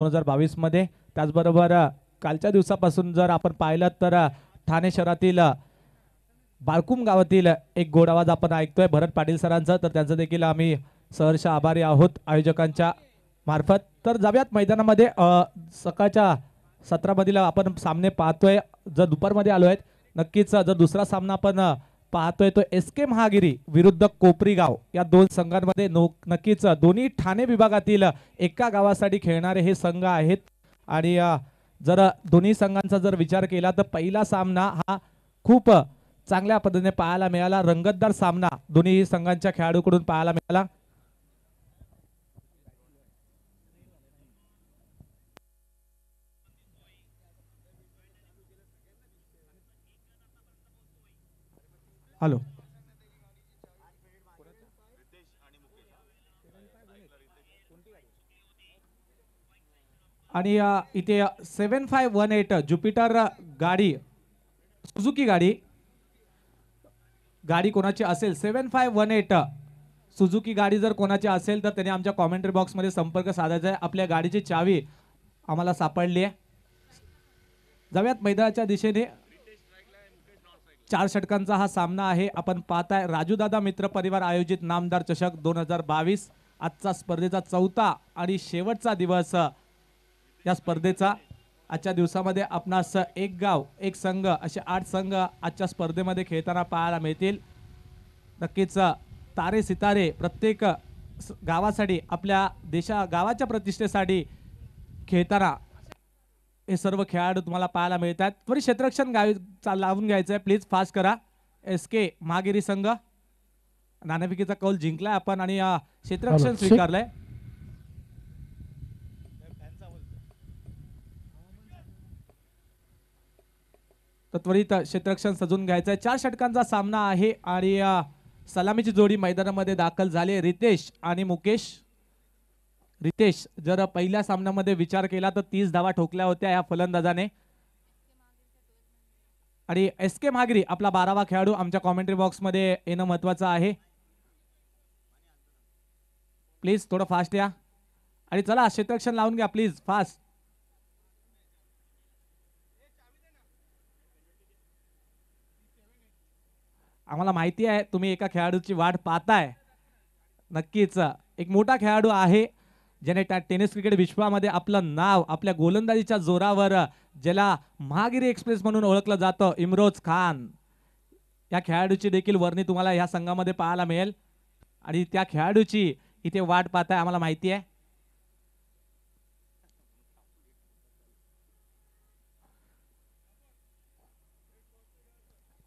दोन हजार बावीसमध्ये त्याचबरोबर कालच्या दिवसापासून जर आपण पाहिलं तर ठाणे शहरातील बारकुम गावातील एक गोड आवाज आपण ऐकतोय भरत पाटील सरांचा तर त्यांचं देखील आम्ही सहर्ष आभारी आहोत आयोजकांच्या मार्फत तर जाऊयात मैदानामध्ये सकाळच्या सत्रामधील आपण सामने पाहतोय जर दुपारमध्ये आलो आहेत नक्कीच जर दुसरा सामना आपण पाहतोय तो एस के महागिरी विरुद्ध कोपरीगाव या दोन संघांमध्ये नक्कीच दोन्ही ठाणे विभागातील एका गावासाठी खेळणारे हे संघ आहेत आणि जर दोन्ही संघांचा जर विचार केला तर पहिला सामना हा खूप चांगल्या पद्धतीने पाहायला मिळाला रंगतदार सामना दोन्ही संघांच्या खेळाडूकडून पाहायला मिळाला हॅलो आणि इथे seven five one eight Jupiter गाडी सुझुकी गाडी गाडी कोणाची असेल seven five one eight Suzuki गाडी जर कोणाची असेल तर त्याने आमच्या कॉमेंट्री बॉक्समध्ये संपर्क साधायचा आहे आपल्या गाडीची चावी आम्हाला सापडली आहे जाऊयात मैदानाच्या दिशेने चार षटकांचा हा सामना आहे आपण पाहताय राजूदादा मित्र परिवार आयोजित नामदार चषक दोन हजार बावीस आजचा स्पर्धेचा चौथा आणि शेवटचा दिवस या स्पर्धेचा आजच्या दिवसामध्ये आपणास एक गाव एक संघ असे आठ संघ आजच्या स्पर्धेमध्ये खेळताना पाहायला मिळतील नक्कीच तारे सितारे प्रत्येक गावासाठी आपल्या देशा गावाच्या प्रतिष्ठेसाठी खेळताना हे सर्व खेळाडू तुम्हाला पाहायला मिळतात त्वरित क्षेत्ररक्षण गावी लावून घ्यायचं आहे प्लीज फास्ट करा एस के महागिरी संघ नाणेफिकीचा कौल जिंकलाय आपण आणि क्षेत्ररक्षण स्वीकारलंय तर त्वरित क्षेत्ररक्षण सजून घ्यायचं आहे चार षटकांचा सामना आहे आणि सलामीची जोडी मैदानामध्ये दाखल झाली रितेश आणि मुकेश रितेश जर पहिल्या सामन्यामध्ये विचार केला तर तीस धावा ठोकल्या होत्या या फलंदाजाने आणि एस के मागरी आपला बारावा खेळाडू आमच्या कॉमेंट्री बॉक्समध्ये येणं महत्वाचं आहे प्लीज थोडं फास्ट या आणि चला क्षेत्रक्षण लावून घ्या प्लीज फास्ट आम्हाला माहिती आहे तुम्ही एका खेळाडूची वाट पाहताय नक्कीच एक मोठा खेळाडू आहे ज्याने त्या टेनिस क्रिकेट विश्वामध्ये आपलं नाव आपल्या गोलंदाजीच्या जोरावर ज्याला महागिरी एक्सप्रेस म्हणून ओळखलं जातं इमरोज खान या खेळाडूची देखील वर्णी तुम्हाला या संघामध्ये पाहायला मिळेल आणि त्या खेळाडूची इथे वाट पाहताय आम्हाला माहिती आहे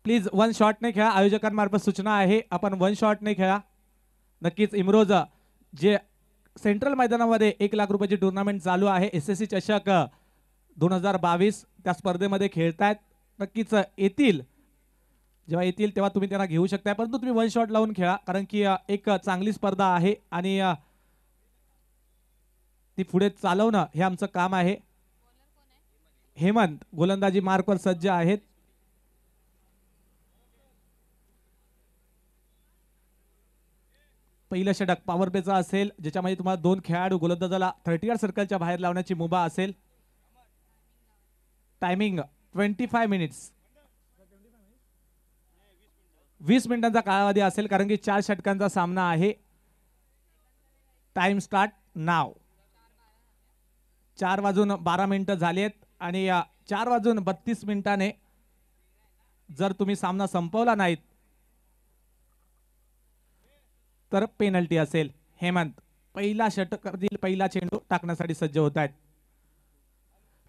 प्लीज वन शॉटने खेळा आयोजकांमार्फत सूचना आहे आपण वन शॉटने खेळा नक्कीच इमरोज जे सेंट्रल मैदानामध्ये एक लाख रुपयाची टुर्नामेंट चालू आहे एस एस सी चषक दोन हजार बावीस त्या स्पर्धेमध्ये खेळतायत नक्कीच येतील जेव्हा येतील तेव्हा तुम्ही त्यांना घेऊ शकताय परंतु तुम्ही वन शॉट लावून खेळा कारण की एक चांगली स्पर्धा आहे आणि ती पुढे चालवणं हे आमचं काम आहे हेमंत गोलंदाजी मार्कवर सज्ज आहेत पहिलं षटक पॉवर असेल ज्याच्यामध्ये तुम्हाला दोन खेळाडू गोलंदाजाला थर्टी आर सर्कलच्या बाहेर लावण्याची मुभा असेल टायमिंग ट्वेंटी फाय मिनिट्स वीस मिनिटांचा कालावधी असेल कारण की चार षटकांचा सामना आहे टाइम स्टार्ट नाव चार वाजून बारा मिनिटं झाली आहेत आणि चार वाजून बत्तीस मिनिटाने जर तुम्ही सामना संपवला नाहीत तर पेनल्टी असेल हेमंत पहिला षटकातील पहिला चेंडू टाकण्यासाठी सज्ज होत आहेत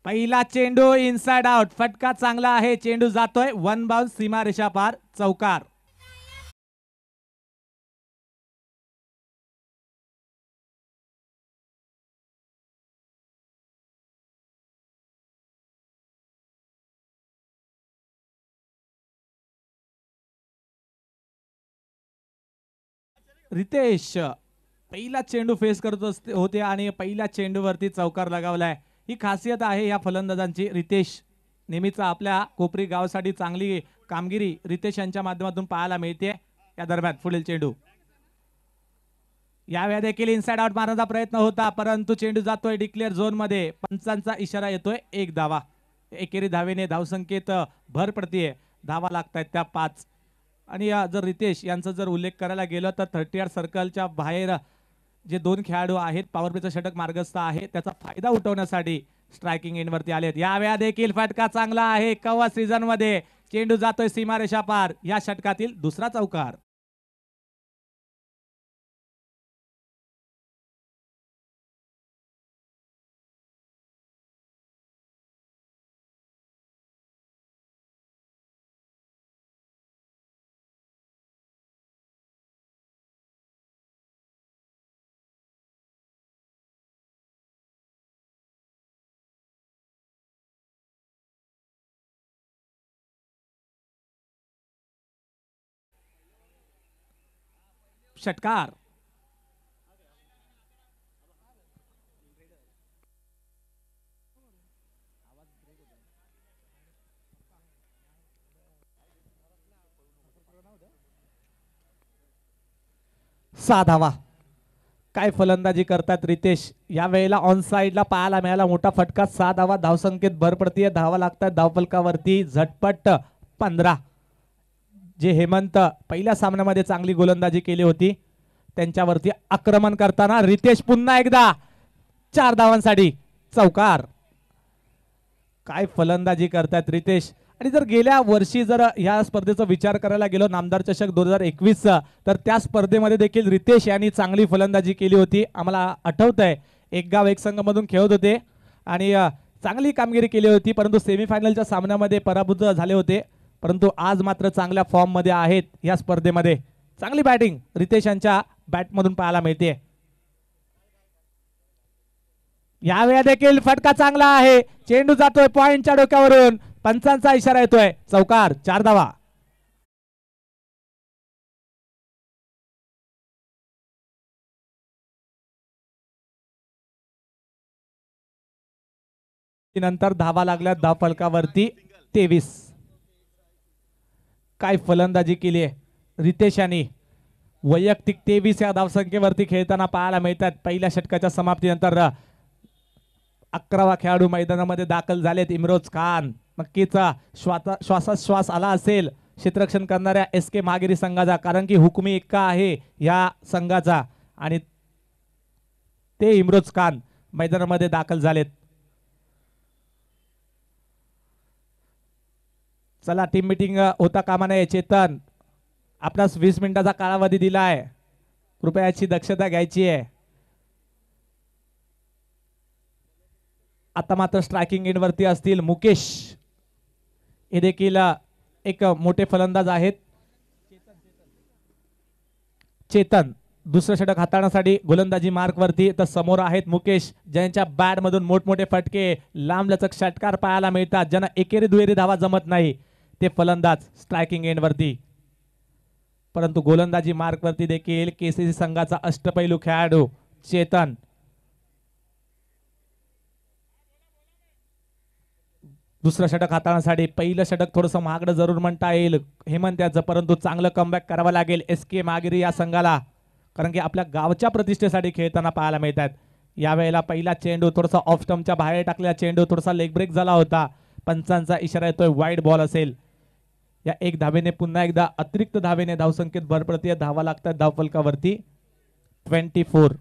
पहिला चेंडू इनसाइड आउट फटका चांगला आहे चेंडू जातोय वन बाउल सीमारेषा पार चौकार रितेश पहिला चेंडू फेस करत असते होते आणि पहिल्या चेंडूवरती चौकार लगावलाय ही खासियत आहे या फलंदाजांची रितेश नेहमीच आपल्या कोपरी गावासाठी चांगली कामगिरी रितेश यांच्या माध्यमातून पाहायला मिळते या दरम्यान पुढील चेंडू यावेळी देखील इनसाइड आउट मारण्याचा प्रयत्न होता परंतु चेंडू जातोय डिक्लेअर झोन मध्ये पंचांचा इशारा येतोय एक धावा एकेरी धावेने धावसंकेत भर पडतीये धावा लागतायत त्या पाच आणि या जर रितेश यांचा जर उल्लेख करायला गेलं तर थर्टी आर सर्कलच्या बाहेर जे दोन खेळाडू आहेत पॉवर षटक मार्गस्थ आहे त्याचा फायदा उठवण्यासाठी स्ट्रायकिंग एंडवरती आलेत यावेळा देखील फटका चांगला आहे कवा सीझनमध्ये चेंडू जातोय सीमारेषा पार या षटकातील दुसरा चौकार षटकार साधावा धावा काय फलंदाजी करतात रितेश या वेळेला ऑन साईडला पाहायला मिळाला मोठा फटका साधावा धावा धावसंख्येत भर पडतीये धावा लागतात धावफलकावरती झटपट पंधरा जे हेमंत पहिल्या सामन्यामध्ये चांगली गोलंदाजी केली होती त्यांच्यावरती आक्रमण करताना रितेश पुन्हा एकदा चार धावांसाठी चौकार काय फलंदाजी करतायत रितेश आणि जर गेल्या वर्षी जर या स्पर्धेचा विचार करायला गेलो नामदार चषक दोन हजार एकवीसचा तर त्या स्पर्धेमध्ये देखील रितेश यांनी चांगली फलंदाजी केली होती आम्हाला आठवत आहे एक गाव एक संघमधून खेळत होते आणि चांगली कामगिरी केली होती परंतु सेमीफायनलच्या सामन्यामध्ये पराभूत झाले होते परंतु आज मात्र चांगल्या फॉर्ममध्ये आहेत या स्पर्धेमध्ये चांगली बॅटिंग रितेश यांच्या बॅटमधून पाहायला मिळते यावेळा देखील फटका चांगला आहे चेंडू जातोय पॉईंटच्या डोक्यावरून पंचांचा इशारा येतोय चौकार चार धावा नंतर धावा लागल्या धाव फलकावरती तेवीस काय फलंदाजी केली आहे रितेशाने वैयक्तिक तेवीस या धावसंख्येवरती खेळताना पाहायला मिळतात पहिल्या षटकाच्या समाप्तीनंतर अकरावा खेळाडू मैदानामध्ये दाखल झालेत इमरोज खान नक्कीच श्वासा श्वासाश्वास आला असेल क्षेत्ररक्षण करणाऱ्या एस के महागिरी संघाचा कारण की हुकमी इक्का आहे या संघाचा आणि ते इमरोज खान मैदानामध्ये दाखल झालेत चला टीम मिटिंग होता कामा नये चेतन आपला वीस मिनिटाचा कालावधी दिला आहे कृपयाची दक्षता घ्यायची आहे आता मात्र स्ट्रायकिंग वरती असतील मुकेश हे देखील एक मोठे फलंदाज आहेत चेतन दुसरं षटक हाताळण्यासाठी गोलंदाजी मार्कवरती तर समोर आहेत मुकेश ज्यांच्या बॅटमधून मोठमोठे फटके लांब लचक षटकार पाहायला मिळतात ज्यांना एकेरी दुहेरी धावा जमत नाही ते फलंदाज स्ट्रायकिंग एंडवरती परंतु गोलंदाजी मार्कवरती देखील केसीसी संघाचा अष्टपैलू खेळाडू चेतन दुसरं षटक हाताळण्यासाठी पहिलं षटक थोडंसं महागडं जरूर म्हणता येईल हेमंत याचं परंतु चांगलं कमबॅक करावं लागेल एस के मागिरी या संघाला कारण की आपल्या गावच्या प्रतिष्ठेसाठी खेळताना पाहायला मिळतात यावेळेला पहिला चेंडू थोडासा ऑफ स्टम्पच्या बाहेर टाकलेला चेंडू थोडासा लेग ब्रेक झाला होता पंचांचा इशारा येतोय वाईट बॉल असेल या एक धावेने पुन्हा एकदा अतिरिक्त धावेने धावसंख्येत भर पडते या धावा लागतात धावफलकावरती ट्वेंटी फोर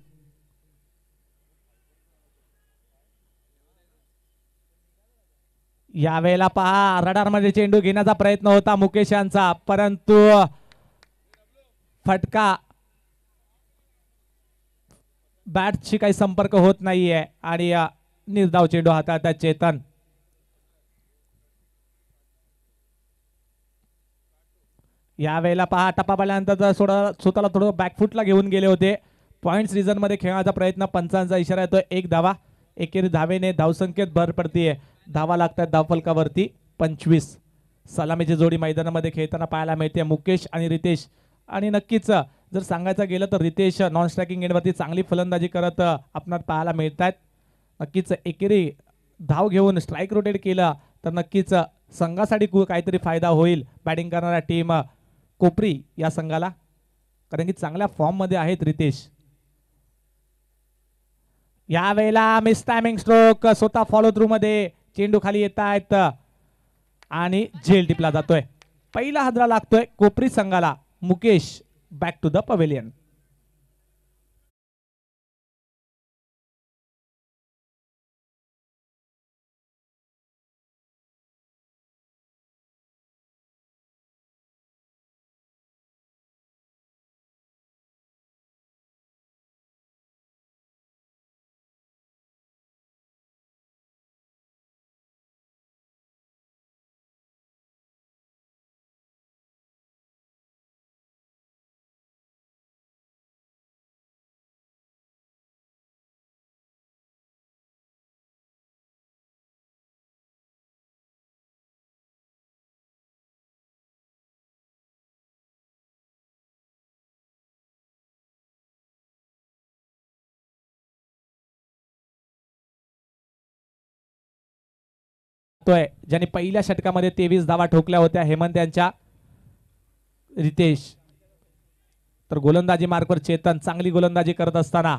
यावेळेला पहा रडारमध्ये चेंडू घेण्याचा प्रयत्न होता मुकेश यांचा परंतु फटका बॅटशी काही संपर्क होत नाहीये आणि निर्धाव चेंडू हातात चेतन यावेळेला पहा जर थोडं स्वतःला थोडं बॅकफूटला घेऊन गेले होते पॉईंट्स रिझनमध्ये खेळण्याचा प्रयत्न पंचांचा इशारा येतो एक धावा एकेरी धावेने धावसंख्येत भर पडतीये धावा लागतात धावफलकावरती पंचवीस सलामीची जोडी मैदानामध्ये खेळताना पाहायला मिळते मुकेश आणि रितेश आणि नक्कीच जर सांगायचं गेलं तर रितेश नॉन स्ट्रायकिंग एंडवरती चांगली फलंदाजी करत आपणात पाहायला मिळत आहेत नक्कीच एकेरी धाव घेऊन स्ट्राईक रोटेट केलं तर नक्कीच संघासाठी काहीतरी फायदा होईल बॅटिंग करणाऱ्या टीम कोपरी या संघाला कारण की चांगल्या फॉर्ममध्ये आहेत रितेश यावेळेला मिस टायमिंग स्ट्रोक स्वतः फॉलो थ्रू मध्ये चेंडू खाली येत आहेत आणि जेल टिपला जातोय पहिला हादरा लागतोय कोपरी संघाला Mukesh back to the pavilion तोय ज्यांनी पहिल्या षटकामध्ये तेवीस धावा ठोकल्या होत्या हेमंत यांच्या रितेश तर गोलंदाजी मार्कवर चेतन चांगली गोलंदाजी करत असताना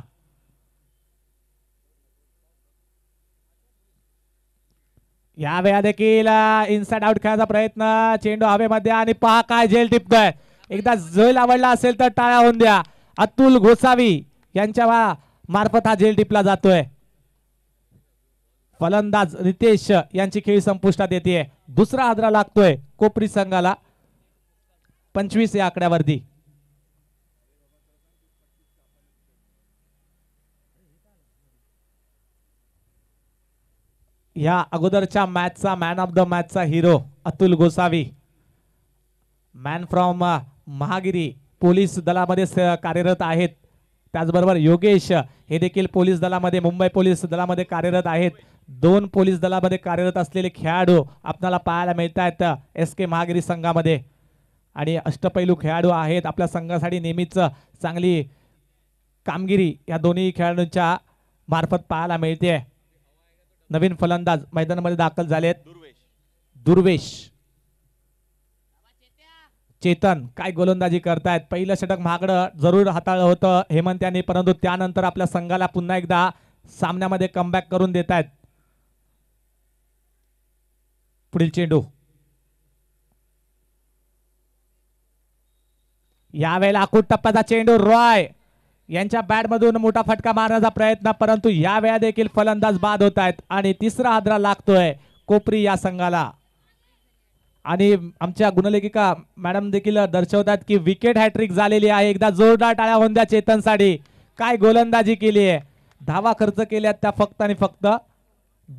या वेळा देखील इनसाइड आउट खेळायचा प्रयत्न चेंडू हवेमध्ये आणि पहा काय झेल टिपतोय एकदा जैल आवडला असेल तर टाळ्या होऊन द्या अतुल गोसावी यांच्या मार्फत हा झेल टिपला जातोय फलंदाज रितेश यांची खेळी संपुष्टात येते दुसरा आदरा लागतोय कोपरी संघाला पंचवीस या आकड्यावरती या अगोदरच्या मॅचचा मॅन ऑफ द मॅचचा hero Atul Gosavi man from Mahagiri police दलामध्ये कार्यरत आहेत त्याचबरोबर योगेश हे देखील पोलीस दलामध्ये मुंबई पोलीस दलामध्ये कार्यरत आहेत दोन पोलीस दलामध्ये कार्यरत असलेले खेळाडू आपल्याला पाहायला मिळत आहेत एस के महागिरी संघामध्ये आणि अष्टपैलू खेळाडू आहेत आपल्या संघासाठी नेहमीच चांगली कामगिरी या दोन्ही खेळाडूंच्या मार्फत पाहायला मिळते नवीन फलंदाज मैदानामध्ये दाखल झालेत दुर्वेश चेतन काय गोलंदाजी करतायत पहिलं षटक महागडं जरूर हाताळलं होतं हेमंत यांनी परंतु त्यानंतर आपल्या संघाला पुन्हा एकदा सामन्यामध्ये कमबॅक करून देत आहेत पुढील चेंडू यावेळेला अकूट टप्प्याचा चेंडू रॉय यांच्या बॅटमधून मोठा फटका मारण्याचा प्रयत्न परंतु यावेळा देखील फलंदाज बाद होत आहेत आणि तिसरा आदरा लागतोय कोपरी या संघाला आणि आमच्या गुणलेखिका मॅडम देखील दर्शवतात की विकेट हॅट्रिक झालेली आहे एकदा जोरदार टाळ्या होऊन द्या साडी काय गोलंदाजी केली आहे धावा खर्च केल्यात त्या फक्त आणि फक्त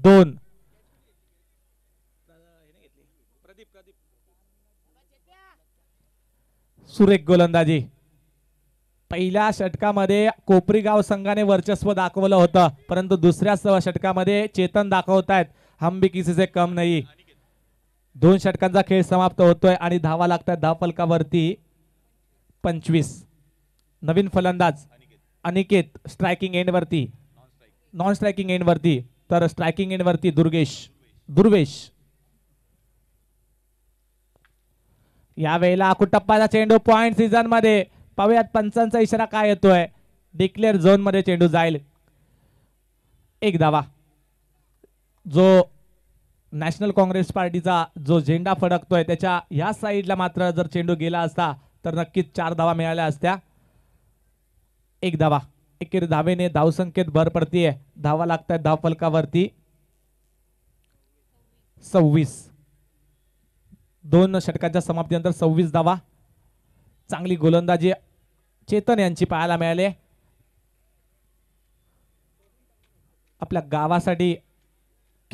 दोन सुरेख गोलंदाजी पहिल्या षटकामध्ये कोपरीगाव संघाने वर्चस्व दाखवलं होतं परंतु दुसऱ्या षटकामध्ये चेतन दाखवत आहेत हम किसीचे कम नाही दोन षटकांचा खेळ समाप्त होतोय आणि धावा लागतात दहा फलकावरती पंचवीस नवीन फलंदाज अनिकेत स्ट्रायकिंग वरती नॉन स्ट्रायकिंग वरती तर स्ट्रायकिंग वरती दुर्गेश दुर्वेश यावेळेला कुटप्पाचा चेंडू पॉइंट सीझन मध्ये पाहूयात पंचांचा इशारा काय येतोय डिक्लेअर झोन मध्ये चेंडू जाईल एक धावा जो नॅशनल काँग्रेस पार्टीचा जो झेंडा फडकतोय त्याच्या ह्या साईडला मात्र जर चेंडू गेला असता तर नक्कीच चार धावा मिळाल्या असत्या एक धावा एकेरी धावेने धावसंख्येत भर पडतीये धावा लागतात धाव फलकावरती सव्वीस दोन षटकांच्या समाप्तीनंतर सव्वीस धावा चांगली गोलंदाजी चेतन यांची पाहायला मिळाले आपल्या गावासाठी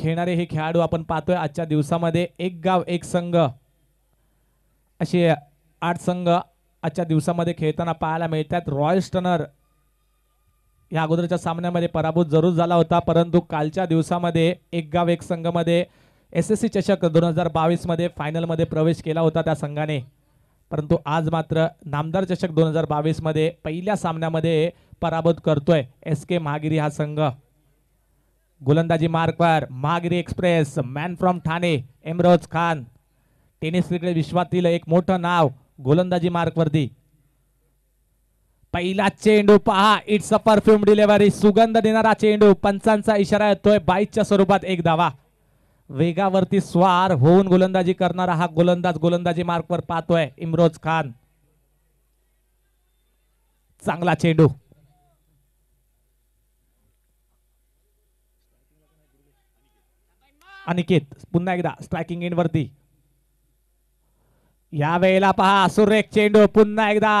खेळणारे हे खेळाडू आपण पाहतोय आजच्या दिवसामध्ये एक गाव एक संघ असे आठ संघ आजच्या दिवसामध्ये खेळताना पाहायला मिळतात रॉयल स्टनर या अगोदरच्या सामन्यामध्ये पराभूत जरूर झाला होता परंतु कालच्या दिवसामध्ये एक गाव एक संघमध्ये एस एस सी चषक दोन हजार बावीसमध्ये फायनलमध्ये प्रवेश केला होता त्या संघाने परंतु आज मात्र नामदार चषक दोन हजार बावीसमध्ये पहिल्या सामन्यामध्ये पराभूत करतोय एस के महागिरी हा संघ गोलंदाजी मार्कवर Mahagiri express man from Thane Imroz Khan tennis cricket विश्वातील एक मोठं नाव गोलंदाजी मार्कवरती पहिला चेंडू पहा इट्स अ परफ्युम डिलेव्हरी सुगंध देणारा चेंडू पंचांचा इशारा येतोय बाईकच्या स्वरूपात एक धावा वेगावरती स्वार होऊन गोलंदाजी करणारा हा गोलंदाज गोलंदाजी मार्कवर पाहतोय इमरोज खान चांगला चेंडू अनिकेत पुन्हा एकदा स्ट्रायकिंग इन वरती या वेळेला पहा सुरेख चेंडू पुन्हा एकदा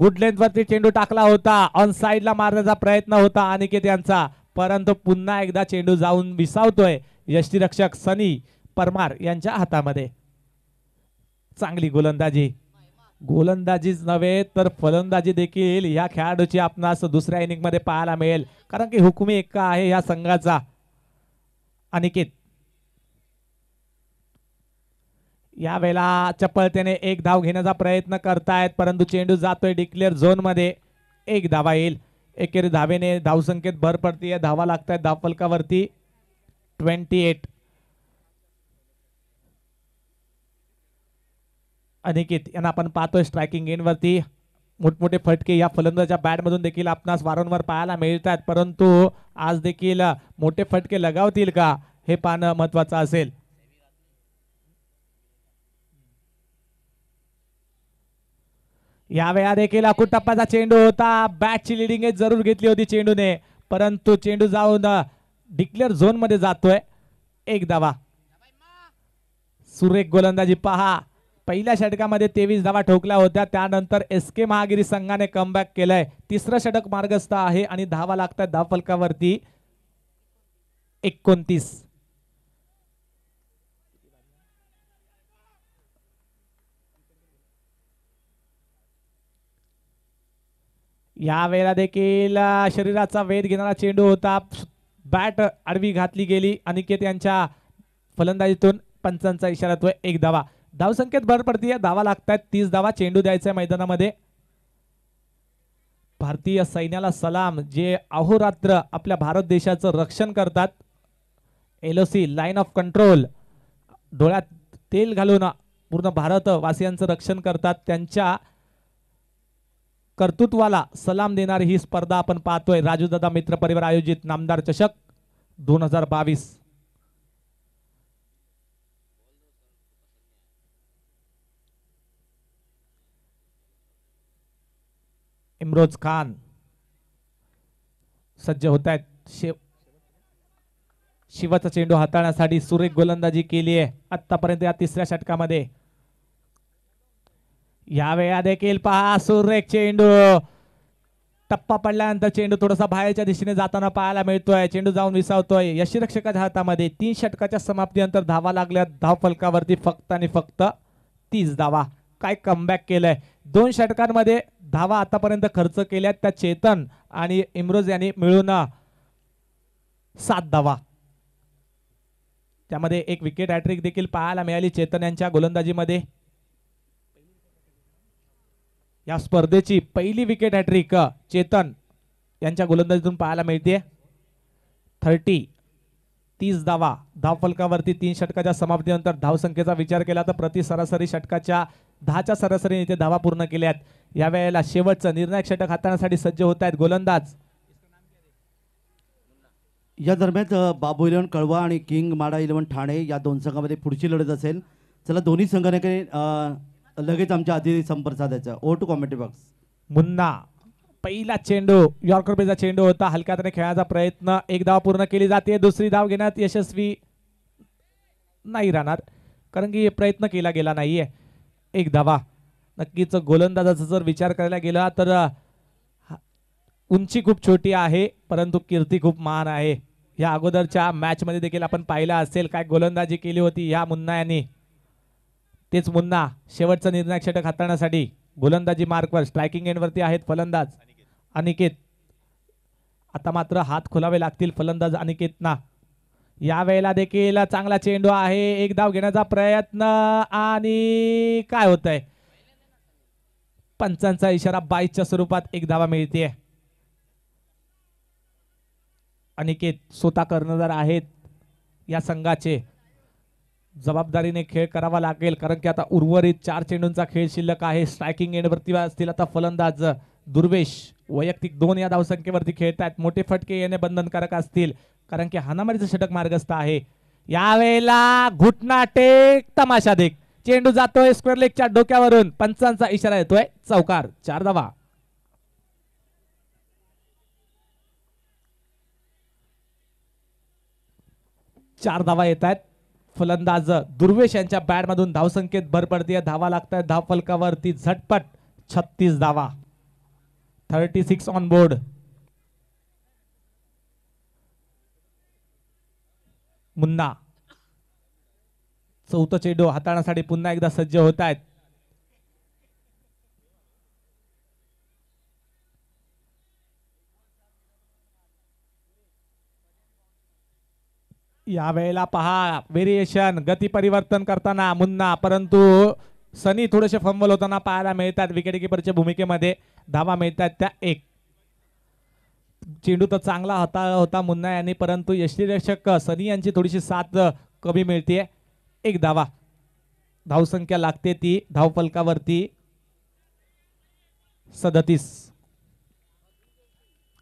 गुड लेंथ वरती चेंडू टाकला होता ऑन साईडला मारण्याचा प्रयत्न होता अनिकेत यांचा परंतु पुन्हा एकदा चेंडू जाऊन विसावतोय यष्टीरक्षक सनी परमार यांच्या हातामध्ये चांगली गोलंदाजी गोलंदाजीच नव्हे तर फलंदाजी देखील या खेळाडूची आपणास दुसऱ्या इनिंग मध्ये पाहायला मिळेल कारण की हुकुमी एक आहे या संघाचा अनिकेत यावेळेला चपळतेने एक धाव घेण्याचा प्रयत्न करतायत परंतु चेंडू जातोय डिक्लेअर झोनमध्ये एक धावा येईल एकेरी धावेने धावसंख्येत भर पडते धावा लागत आहेत धावफलकावरती ट्वेंटी एट अनिकेत यांना आपण पाहतोय स्ट्रायकिंग गेनवरती मोठमोठे फटके या फलंदाजच्या बॅटमधून देखील आपणास वारंवार पाहायला मिळतात परंतु आज देखील मोठे फटके लगावतील का हे पाहणं महत्त्वाचं असेल या देखील अकुट टप्पाचा चेंडू होता बॅटची लिडिंग जरूर घेतली होती चेंडूने परंतु चेंडू जाऊन डिक्लेअर झोन मध्ये जातोय एक धावा सुरेख गोलंदाजी पहा पहिल्या षटकामध्ये तेवीस धावा ठोकल्या होत्या त्यानंतर एस के महागिरी संघाने कमबॅक केलंय तिसरं षटक मार्गस्थ आहे आणि धावा लागतात धाव फलकावरती एकोणतीस या वेळेला देखील शरीराचा वेध घेणारा चेंडू होता बॅट आडवी घातली गेली अनिकेत यांच्या फलंदाजीतून पंचांचा इशारा तो एक धावा धावसंख्येत भर पडते धावा आहेत तीस धावा चेंडू द्यायचा मैदानामध्ये भारतीय सैन्याला सलाम जे अहोरात्र आपल्या भारत देशाचं रक्षण करतात एलओसी लाईन ऑफ कंट्रोल डोळ्यात तेल घालून पूर्ण भारतवासियांचं रक्षण करतात त्यांच्या कर्तृत्वाला सलाम देणारी ही स्पर्धा आपण पाहतोय राजूदादा मित्र परिवार आयोजित नामदार चषक दोन हजार बावीस इमरोज खान सज्ज होत आहेत शिव शिवाचा चेंडू हाताळण्यासाठी सुरेख गोलंदाजी केली आहे आतापर्यंत या तिसऱ्या षटकामध्ये या वेळा देखील पहा सुरेख चेंडू टप्पा पडल्यानंतर चेंडू थोडासा बाहेरच्या दिशेने जाताना पाहायला मिळतोय चेंडू जाऊन विसावतोय यशिरक्षकाच्या हातामध्ये तीन षटकाच्या समाप्तीनंतर धावा लागल्या धाव फलकावरती फक्त आणि फक्त तीस धावा काय कमबॅक केलंय दोन षटकांमध्ये धावा आतापर्यंत खर्च केल्यात त्या चेतन आणि इम्रोज यांनी मिळून सात धावा त्यामध्ये एक विकेट हॅट्रिक देखील पाहायला मिळाली चेतन यांच्या गोलंदाजीमध्ये या स्पर्धेची पहिली विकेट हॅट्रिक चेतन यांच्या गोलंदाजीतून पाहायला मिळते थर्टी तीस धावा धाव फलकावरती तीन षटकाच्या समाप्तीनंतर धावसंख्येचा विचार केला तर प्रति सरासरी षटकाच्या दहाच्या सरासरीने ते धावा पूर्ण केल्या आहेत यावेळेला शेवटचं निर्णायक षटक हाताळण्यासाठी सज्ज होत आहेत गोलंदाज या दरम्यान बाबू इलेवन कळवा आणि किंग माडा इलेवन ठाणे या दोन संघामध्ये पुढची लढत असेल चला दोन्ही संघाने लगेच आमच्या अतिथी संपर्क साधायचा over to comedy box Munna पहिला चेंडू यॉर्कर चेंडू होता हलक्या तरी खेळण्याचा प्रयत्न एक धाव पूर्ण केली जाते दुसरी धाव घेण्यात यशस्वी नाही राहणार कारण की प्रयत्न केला गेला नाहीये एक धावा नक्कीच गोलंदाजाचा जर विचार करायला गेला तर उंची खूप छोटी आहे परंतु कीर्ती खूप महान आहे या अगोदरच्या मॅचमध्ये देखील आपण पाहिला असेल काय गोलंदाजी केली होती ह्या मुन्ना यांनी तेच मुन्ना शेवटचा निर्णायक षटक हाताळण्यासाठी गोलंदाजी मार्कवर स्ट्रायकिंग एंडवरती आहेत फलंदाज अनिकेत आता मात्र हात खोलावे लागतील फलंदाज अनिकेतना या वेळेला देखील चांगला चेंडू आहे एक धाव घेण्याचा प्रयत्न आणि काय होत आहे पंचांचा इशारा बाईसच्या स्वरूपात एक धावा मिळते अनिकेत स्वतः कर्णधार आहेत या संघाचे जबाबदारीने खेळ करावा लागेल कारण की आता उर्वरित चार चेंडूंचा खेळ शिल्लक आहे स्ट्रायकिंग एंडवरती असतील आता फलंदाज दुर्वेश वैयक्तिक दोन या धावसंख्येवरती आहेत मोठे फटके येणे बंधनकारक असतील कारण की हानामारीचं षटक मार्गस्थ आहे यावेळेला घुटना टेक तमाशा देख चेंडू जातोय स्क्वेअर लेगच्या डोक्यावरून पंचांचा इशारा येतोय चौकार चार धावा चार धावा येत आहेत फलंदाज दुर्वेश यांच्या बॅटमधून धावसंख्येत भर पडते धावा लागत आहेत धाव फलकावरती झटपट छत्तीस धावा thirty six on board Munna चौथा चेडो हाताळण्यासाठी पुन्हा एकदा सज्ज होत आहेत यावेळेला पहा वेरिएशन गती परिवर्तन करताना मुन्ना परंतु सनी थोडेसे फंबल होताना पाहायला मिळतात विकेट किपरच्या भूमिकेमध्ये धावा मिळतात त्या एक चेंडू तर चांगला होता होता मुन्ना यांनी परंतु यष्टीरक्षक सनी यांची थोडीशी साथ कमी मिळते एक धावा धावसंख्या लागते ती धावफलकावरती सदतीस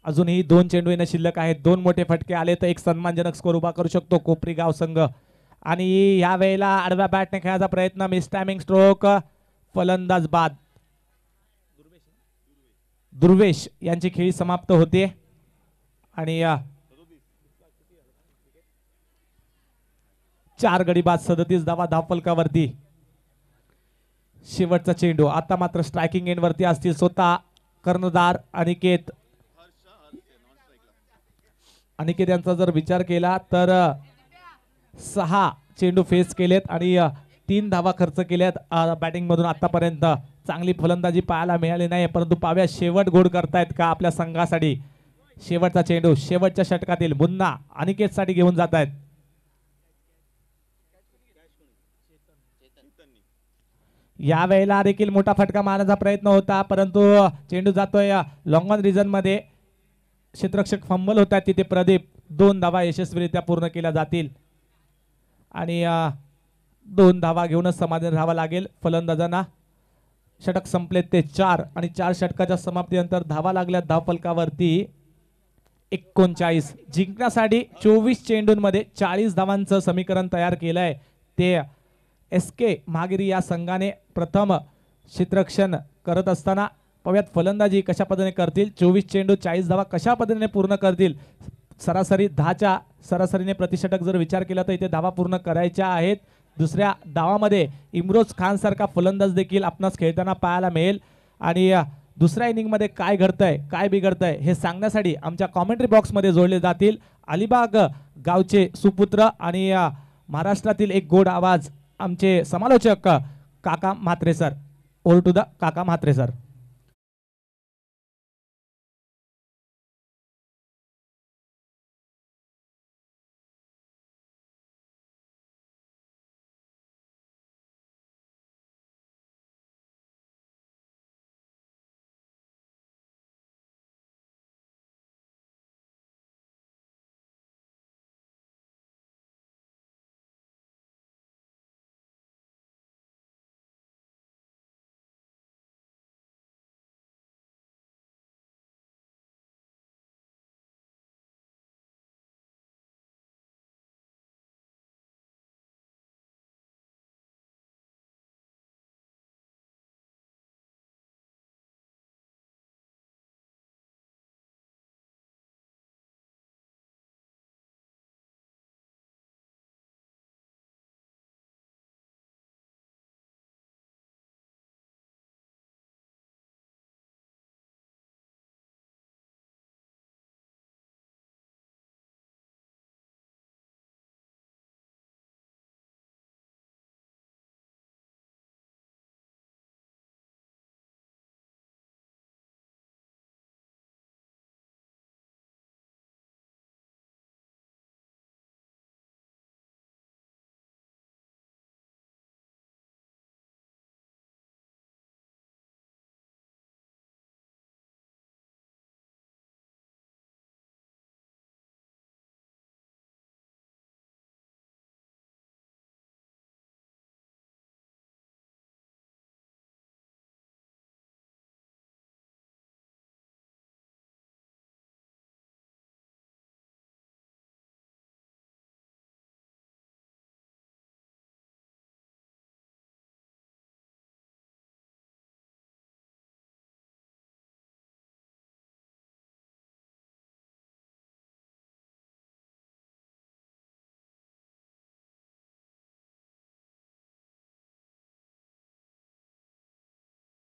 अजूनही दोन चेंडू येणं शिल्लक आहेत दोन मोठे फटके आले तर एक सन्मानजनक स्कोर उभा करू शकतो कोपरी गाव संघ आणि ह्या वेळेला आडव्या बॅटने खेळायचा प्रयत्न मिस टायमिंग स्ट्रोक फलंदाज बाद दुर्वेश यांची खेळी समाप्त होते आणि चार गडी बाद सदतीस धावा धावफलकावरती शेवटचा चेंडू आता मात्र स्ट्रायकिंग वरती असतील स्वतः कर्णधार अनिकेत अनिकेत यांचा जर विचार केला तर सहा चेंडू फेस केलेत आणि तीन धावा खर्च केल्यात बॅटिंगमधून आतापर्यंत चांगली फलंदाजी पाहायला मिळाली नाही परंतु पाव्या शेवट गोड करतायत का आपल्या संघासाठी शेवटचा चेंडू शेवटच्या षटकातील मुन्ना साठी घेऊन जात आहेत या वेळेला देखील मोठा फटका मारण्याचा प्रयत्न होता परंतु चेंडू जातोय लॉंग ऑन रिझन मध्ये क्षेत्रक्षक फंबल होतात तिथे प्रदीप दोन धावा यशस्वीरित्या पूर्ण केल्या जातील आणि दोन धावा घेऊनच समाधान राहावं लागेल फलंदाजांना षटक संपले ते चार आणि चार षटकाच्या समाप्तीनंतर धावा लागल्या धावफलकावरती एकोणचाळीस जिंकण्यासाठी चोवीस चेंडूंमध्ये चाळीस धावांचं समीकरण तयार केलं आहे ते एस के महागिरी या संघाने प्रथम क्षेत्रक्षण करत असताना पाहूयात फलंदाजी कशा पद्धतीने करतील चोवीस चेंडू चाळीस धावा कशा पद्धतीने पूर्ण करतील सरासरी दहाच्या सरासरीने प्रतिषटक जर विचार केला तर इथे धावा पूर्ण करायच्या आहेत दुसऱ्या धावामध्ये इमरोज खानसारखा फलंदाज देखील आपणास खेळताना पाहायला मिळेल आणि दुसऱ्या इनिंगमध्ये काय घडतंय काय बिघडतंय हे सांगण्यासाठी आमच्या कॉमेंट्री बॉक्समध्ये जोडले जातील अलिबाग गावचे सुपुत्र आणि महाराष्ट्रातील एक गोड आवाज आमचे समालोचक काका Mhatre sir over to the काका म्हात्रे सर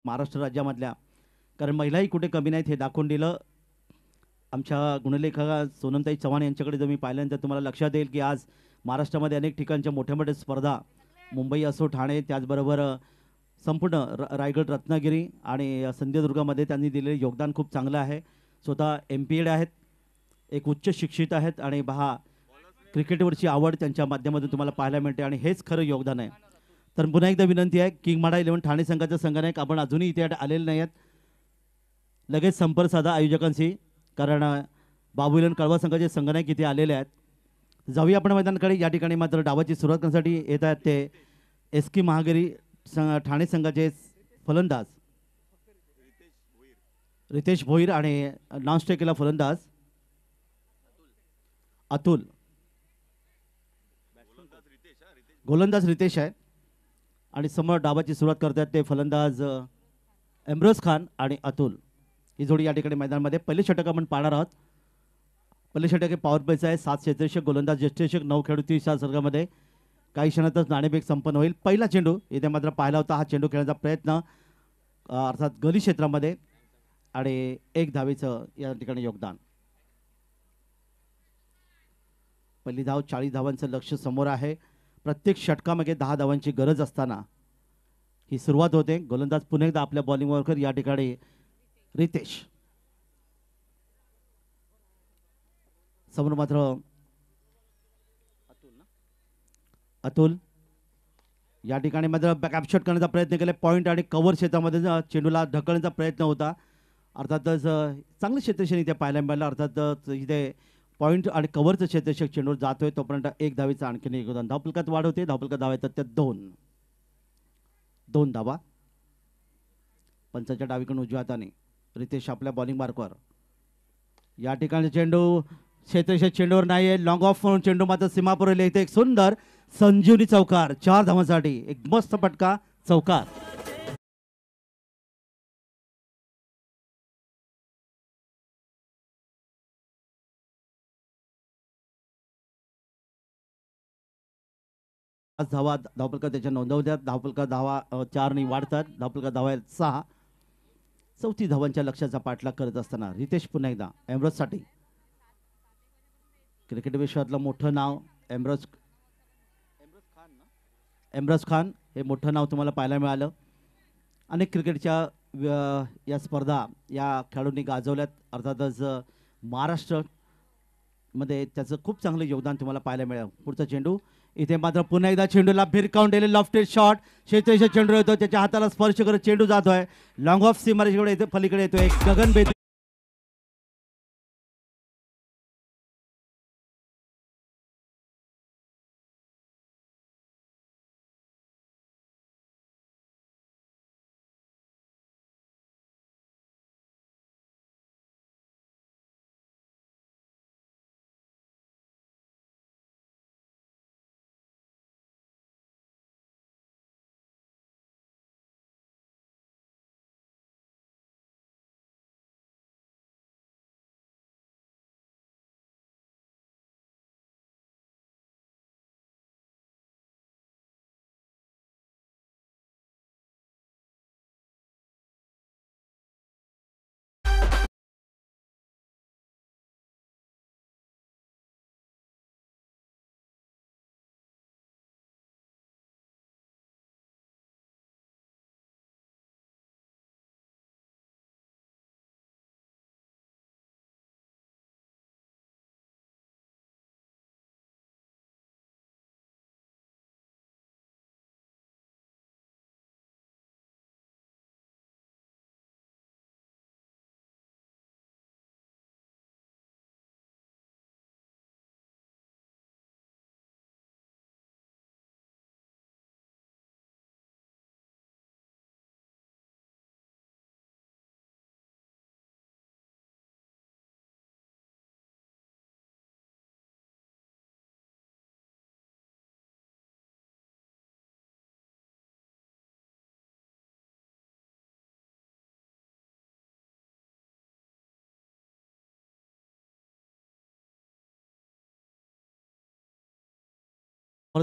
महाराष्ट्र राज्यामधल्या कारण महिलाही कुठे कमी नाहीत हे दाखवून दिलं आमच्या गुणलेखा सोनमताई चव्हाण यांच्याकडे जर मी पाहिल्यानंतर तुम्हाला लक्षात येईल की आज महाराष्ट्रामध्ये अनेक ठिकाणच्या मोठ्या मोठ्या स्पर्धा मुंबई असो ठाणे त्याचबरोबर संपूर्ण र रायगड रत्नागिरी आणि सिंधुदुर्गामध्ये त्यांनी दिलेले योगदान खूप चांगलं आहे स्वतः एम पी एड आहेत एक उच्च शिक्षित आहेत आणि बा क्रिकेटवरची आवड त्यांच्या माध्यमातून तुम्हाला पाहायला मिळते आणि हेच खरं योगदान आहे तर पुन्हा एकदा विनंती आहे किंग माडा इलेव्हन ठाणे संघाचा संघाने आपण अजूनही इथे आलेले नाही आहेत लगेच संपर्क साधा आयोजकांशी कारण बाबू कळवा संघाचे संघनायक इथे आलेले आहेत जाऊया आपण मैदानाकडे या ठिकाणी मात्र डावाची सुरुवात करण्यासाठी येत आहेत ते एस की महागिरी संघ ठाणे संघाचे फलंदाज रितेश भोईर आणि नॉनस्टे केला फलंदाज अतुल गोलंदाज रितेश आहे आणि समोर डावाची सुरुवात करतात ते फलंदाज एम्ब्रोज खान आणि अतुल ही जोडी या ठिकाणी मैदानामध्ये पहिले षटक आपण पाहणार आहोत पहिले षटक हे पॉवर प्लेचं आहे सात क्षेत्रषक गोलंदाज ज्येष्ठषक नऊ खेळू तीसच्या सर्गामध्ये काही क्षणातच नाणेबेग संपन्न होईल पहिला चेंडू येथे मात्र पाहिला होता हा चेंडू खेळण्याचा प्रयत्न अर्थात गली क्षेत्रामध्ये आणि एक धावेचं या ठिकाणी योगदान पहिली धाव चाळीस धावांचं लक्ष समोर आहे प्रत्येक षटकामध्ये दहा धावांची गरज असताना ही सुरुवात होते गोलंदाज पुन्हा एकदा आपल्या बॉलिंगवर या ठिकाणी रितेश समोर मात्र अतुल या ठिकाणी मात्र बॅकअप शॉट करण्याचा प्रयत्न केला पॉईंट आणि कव्हर क्षेत्रामध्ये चेंडूला ढकलण्याचा प्रयत्न होता अर्थातच चांगलं क्षेत्रक्षण इथे पाहायला मिळालं अर्थातच इथे पॉईंट आणि कव्हरचं क्षेत्रक्षक चेंडूवर जातोय तोपर्यंत एक धावीचा आणखीन एक योगदान धावपलकात वाढ होते धावपलकात धाव तर त्या दोन दोन धावा पंचाच्या डावीकडून उजव्या हाताने रितेश आपल्या बॉलिंग मार्कवर या ठिकाणी चेंडू क्षेत्रक्षक चेंडूवर नाही आहे लॉंग ऑफ म्हणून चेंडू मात्र सीमापुरेला इथे एक सुंदर संजीवनी चौकार चार धावांसाठी एक मस्त पटका चौकार पाच धावा धावपलका त्याच्या नोंदवल्यात धावपलका धावा चारनी वाढतात धावपलका धावा सहा चौथी धावांच्या लक्ष्याचा पाठलाग करत असताना रितेश पुन्हा एकदा एमरजसाठी क्रिकेट विश्वातलं मोठं नाव एमरज एमरज खान खान हे मोठं नाव तुम्हाला पाहायला मिळालं अनेक क्रिकेटच्या या स्पर्धा या खेळाडूंनी गाजवल्यात अर्थातच महाराष्ट्र मध्ये त्याचं खूप चांगलं योगदान तुम्हाला पाहायला मिळालं पुढचा चेंडू इथे मात्र पुन्हा एकदा चेंडूला भिरकावून लॉफ्टेड शॉट शेतेश चेंडू येतो त्याच्या हाताला स्पर्श करत चेंडू जातोय लॉंग ऑफ सीमारेशकडे येतो पलीकडे येतोय गगन भेटतो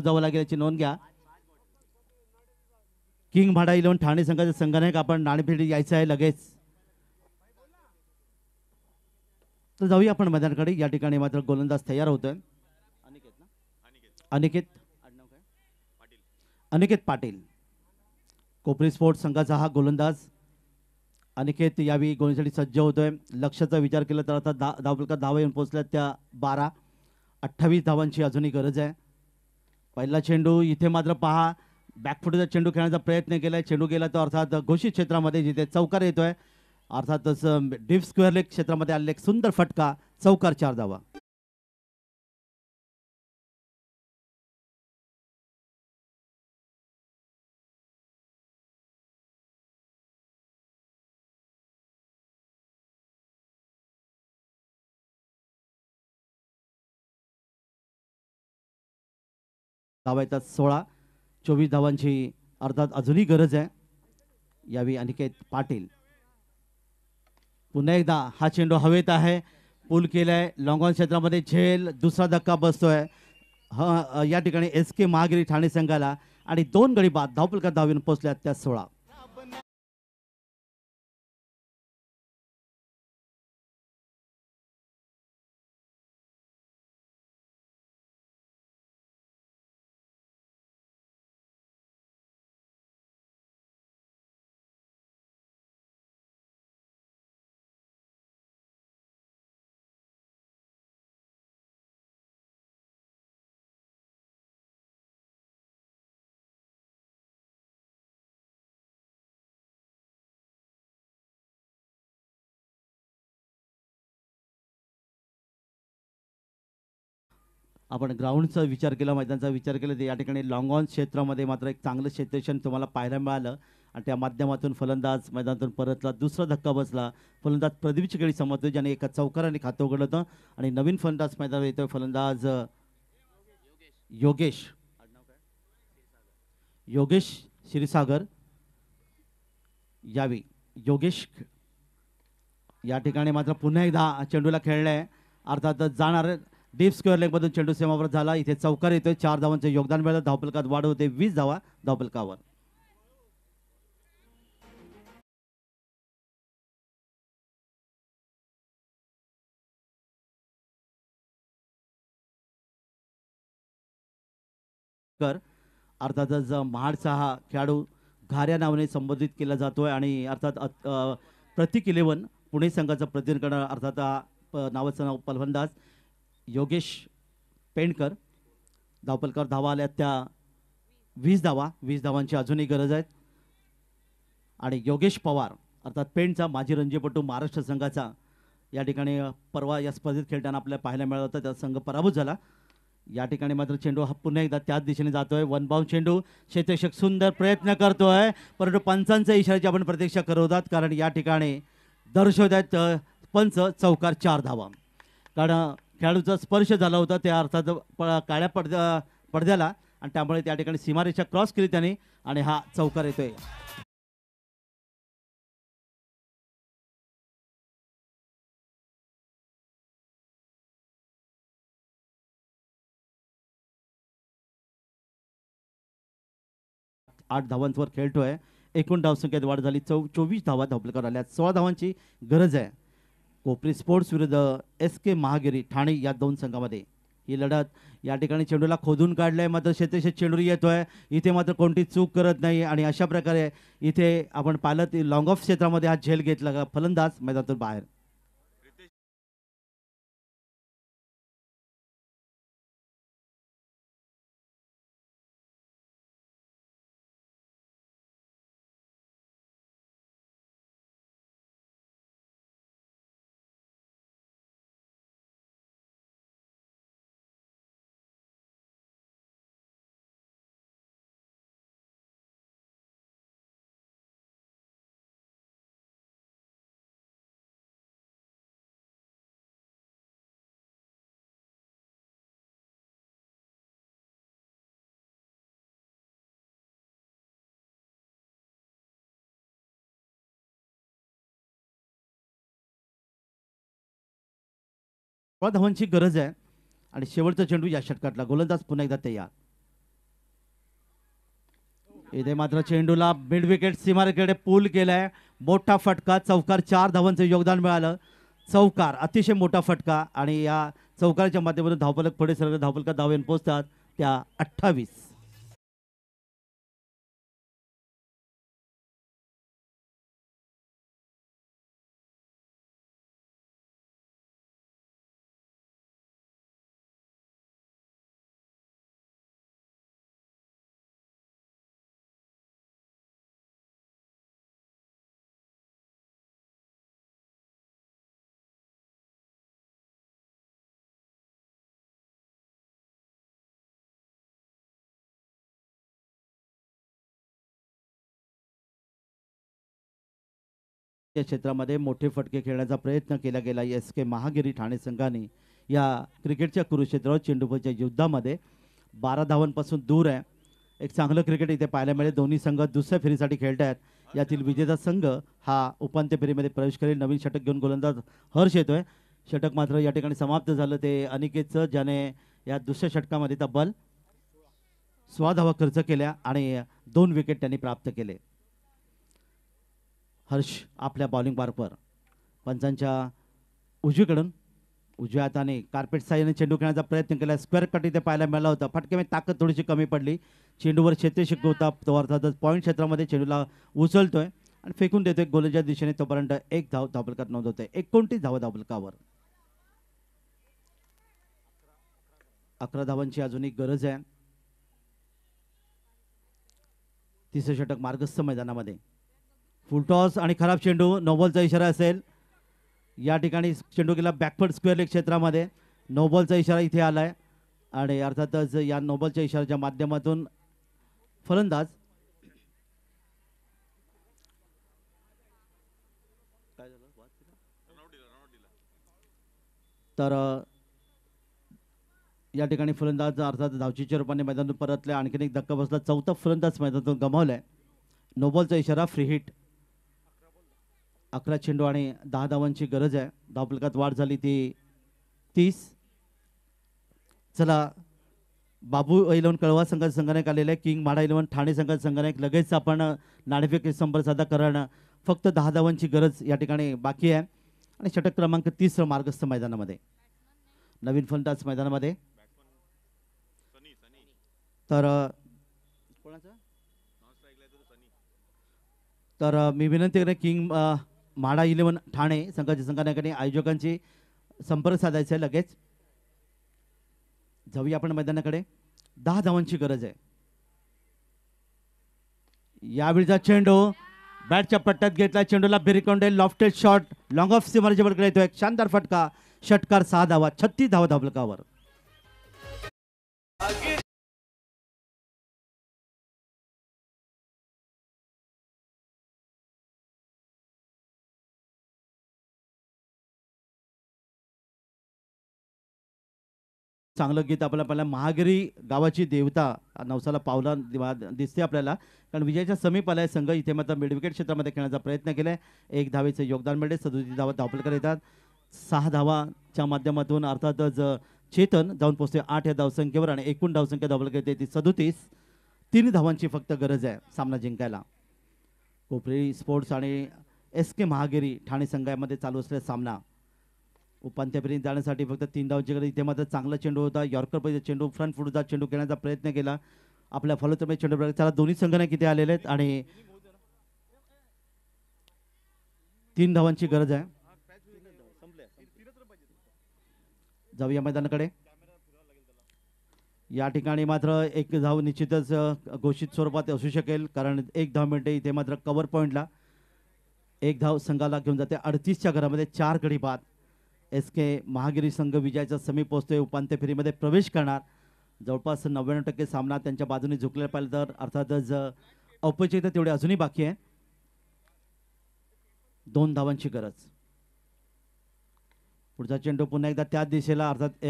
जावं लागेल याची नोंद घ्या किंग भाडा इलेवन ठाणे संघाचा का आपण नाणेफेड यायचं आहे लगेच तर जाऊया आपण मैदानाकडे या ठिकाणी मात्र गोलंदाज तयार होतोय अनिकेत अनिकेत पाटील कोपरी स्पोर्ट्स संघाचा हा गोलंदाज अनिकेत यावेळी गोलंदासाठी सज्ज होतोय लक्षाचा विचार केला तर आता दा धावा येऊन पोहोचल्या त्या बारा अठ्ठावीस धावांची अजूनही गरज आहे पहिला चेंडू इथे मात्र पहा बॅकफुटचा चेंडू खेळण्याचा प्रयत्न केला चेंडू गेला तो अर्थात घोषित क्षेत्रामध्ये जिथे चौकार येतोय अर्थातच डीप स्क्वेअर लेग क्षेत्रामध्ये आलेला एक सुंदर फटका चौकार चार धावा धावा सोळा चोवीस धावांची अर्थात अजूनही गरज आहे यावी अनिकेत पाटील पुन्हा एकदा हा चेंडू हवेत आहे पूल केलाय लॉंगॉन क्षेत्रामध्ये झेल दुसरा धक्का बसतोय ह या ठिकाणी एस के महागिरी ठाणे संघाला आणि दोन गडी बाद धावपुलका धावीन पोचल्यात त्या सोळा आपण ग्राउंडचा विचार केला मैदानाचा विचार केला तर या ठिकाणी लॉंगॉन क्षेत्रामध्ये मात्र एक चांगलं क्षेत्रक्षण तुम्हाला पाहायला मिळालं आणि त्या माध्यमातून फलंदाज मैदानातून परतला दुसरा धक्का बसला फलंदाज प्रदीपची खेळी समजतो ज्याने एका चौकाराने खातं उघडलं होतं आणि नवीन फलंदाज मैदानात येतोय फलंदाज योगेश योगेश श्रीसागर यावी योगेश या ठिकाणी मात्र पुन्हा एकदा चेंडूला खेळलं अर्थात जाणार डीप स्क्वेअर लेगमधून चेंडू सेमावर झाला इथे चौकार येतोय चार धावांचं योगदान मिळालं धावपलकात वाढ होते वीस धावा धावपलकावर कर अर्थातच महाडचा हा खेळाडू घाऱ्या नावाने संबोधित केला जातोय आणि अर्थात प्रतिक इलेवन पुणे संघाचं प्रतिनिधी करणार अर्थात नावाचं नाव पलवंदाज योगेश पेंडकर धावपलकर धावा आल्यात त्या वीस धावा वीस धावांची अजूनही गरज आहेत आणि योगेश पवार अर्थात पेंडचा माजी रणजीपटू महाराष्ट्र संघाचा या ठिकाणी परवा या स्पर्धेत खेळताना आपल्याला पाहायला मिळालं होता त्याचा संघ पराभूत झाला या ठिकाणी मात्र चेंडू हा पुन्हा एकदा त्याच दिशेने जातोय वनबाव चेंडू क्षेत्रक्षक सुंदर प्रयत्न करतोय परंतु पंचांच्या इशाऱ्याची आपण प्रतीक्षा करवतात कारण या ठिकाणी दर्शवत आहेत पंच चौकार चार धावा कारण खेळाडूचा स्पर्श झाला होता त्या अर्थात काळ्या पडद्या पडद्याला आणि त्यामुळे त्या ठिकाणी सीमारेषा क्रॉस केली त्याने आणि हा चौकार येतोय आठ धावांवर खेळतोय एकूण धावसंख्येत वाढ झाली चौ चोवीस धावा धावलकर आल्या सोळा धावांची गरज आहे कोपरी स्पोर्ट्स विरुद्ध एस के महागिरी ठाणे या दोन संघामध्ये ही लढत या ठिकाणी चेंडूला खोदून काढलं मात्र शेतेशेत चेंडू येतो आहे इथे मात्र कोणती चूक करत नाही आणि अशा प्रकारे इथे आपण पाहिलं लॉंग ऑफ क्षेत्रामध्ये हा झेल घेतला फलंदाज मैदानातून बाहेर सोळा धावांची गरज आहे आणि शेवटचा चेंडू या षटकातला गोलंदाज पुन्हा एकदा तयार इथे मात्र चेंडूला मिड विकेट सीमारेकडे पूल केलाय मोठा फटका चौकार चार धावांचं योगदान मिळालं चौकार अतिशय मोठा फटका आणि या चौकाराच्या माध्यमातून धावपलक पुढे सरळ धावपलका धावेन पोहोचतात त्या अठ्ठावीस या क्षेत्रामध्ये मोठे फटके खेळण्याचा प्रयत्न केला गेला एस के महागिरी ठाणे संघाने या क्रिकेटच्या कुरुक्षेत्रावर चेंडूफच्या युद्धामध्ये बारा धावांपासून दूर आहे एक चांगलं क्रिकेट इथे पाहायला मिळेल दोन्ही संघ दुसऱ्या फेरीसाठी खेळत आहेत यातील विजेता संघ हा उपांत्य फेरीमध्ये प्रवेश करेल नवीन षटक घेऊन गोलंदाज हर्ष येतोय षटक मात्र या ठिकाणी समाप्त झालं ते अनिकेतचं ज्याने या दुसऱ्या षटकामध्ये तब्बल स्वाधावा खर्च केल्या आणि दोन विकेट त्यांनी प्राप्त केले हर्ष आपल्या बॉलिंग पार्कवर पंचांच्या उजवीकडून उजव्या हाताने कार्पेट साईने चेंडू खेळण्याचा प्रयत्न केला स्क्वेअर कट इथे पाहायला मिळाला होता मी ताकद थोडीशी कमी पडली चेंडूवर क्षेत्र होता तो अर्थातच पॉईंट क्षेत्रामध्ये चेंडूला उचलतोय आणि फेकून देतोय गोलच्या दिशेने तोपर्यंत एक धाव धाबलकात नोंदवतोय एकोणतीस धाव धाबलकावर अकरा धावांची अजून एक गरज आहे तिसरं षटक मार्गस्थ मैदानामध्ये फुलटॉस आणि खराब चेंडू नोबॉलचा इशारा असेल या ठिकाणी चेंडू गेला बॅकफर्ड स्क्वेअर लेग क्षेत्रामध्ये नोबॉलचा इशारा इथे आला आहे आणि अर्थातच या नोबॉलच्या इशाराच्या माध्यमातून फलंदाज तर या ठिकाणी फलंदाज अर्थात धावचीच्या रूपाने मैदानातून परतले आणखीन एक धक्का बसला चौथा फलंदाज मैदानातून गमावलाय नोबॉलचा इशारा फ्री हिट अकरा चेंडू आणि दहा धावांची गरज आहे धावपलकात वाढ झाली ती तीस चला बाबू इलेवन कळवा संघाचा संघाने आलेला आहे किंग माडा इलेवन ठाणे संघाचा संगणक लगेच आपण नाणेफेक संपर्क साधा करणं फक्त दहा धावांची गरज या ठिकाणी बाकी आहे आणि षटक क्रमांक तीस मार्गस्थ मैदानामध्ये नवीन फलंदाज मैदानामध्ये तर तर मी विनंती करेन किंग माडा इलेवन ठाणे संघाच्या संघाने आयोजकांची संपर्क साधायचा आहे लगेच जाऊया आपण मैदानाकडे दहा धावांची गरज आहे यावेळीचा चेंडू बॅटच्या पट्ट्यात घेतला चेंडूला बेरिकॉन्डे लॉफ्टेड शॉट लॉंग ऑफ सीमर जबडकडे येतो एक शानदार फटका षटकार सहा धावा छत्तीस धावा धावलकावर चांगलं गीत आपल्याला पहिला महागिरी गावाची देवता नवसाला पावला दिसते आपल्याला कारण विजयाच्या समीप आलाय संघ इथे मात्र मिडविकेट क्षेत्रामध्ये खेळण्याचा प्रयत्न केला आहे एक धावेचं योगदान मिळेल सदुतीस धावा धावपलकर येतात सहा धावाच्या माध्यमातून अर्थातच चेतन जाऊन पोचते आठ या धावसंख्येवर आणि एकूण धावसंख्या धावपलकर येते ती सदोतीस तीन धावांची फक्त गरज आहे सामना जिंकायला कोपरी स्पोर्ट्स आणि एस के महागिरी ठाणे संघामध्ये चालू असलेला सामना उपांत्यपर्यंत जाण्यासाठी फक्त तीन गरज इथे मात्र चांगला चेंडू होता यॉर्कर चेंडू फ्रंट फुटचा चेंडू घेण्याचा प्रयत्न केला आपल्या फॉलोतरमध्ये चेंडू त्याला दोन्ही संघाने किती आलेले आहेत आणि तीन धावांची गरज आहे जाऊया मैदानाकडे या ठिकाणी मात्र एक धाव निश्चितच घोषित स्वरूपात असू शकेल कारण एक धाव मिळते इथे मात्र कव्हर पॉईंटला एक धाव संघाला घेऊन जाते अडतीसच्या घरामध्ये चार गडी बाद एस के महागिरी संघ विजयाच्या समीप पोहोचतोय उपांत्य फेरीमध्ये प्रवेश करणार जवळपास नव्याण्णव टक्के सामना त्यांच्या बाजूने झुकलेला पाहिलं तर अर्थातच औपचारिकता तेवढी अजूनही बाकी आहे दोन धावांची गरज पुढचा चेंडू पुन्हा एकदा त्याच दिशेला अर्थात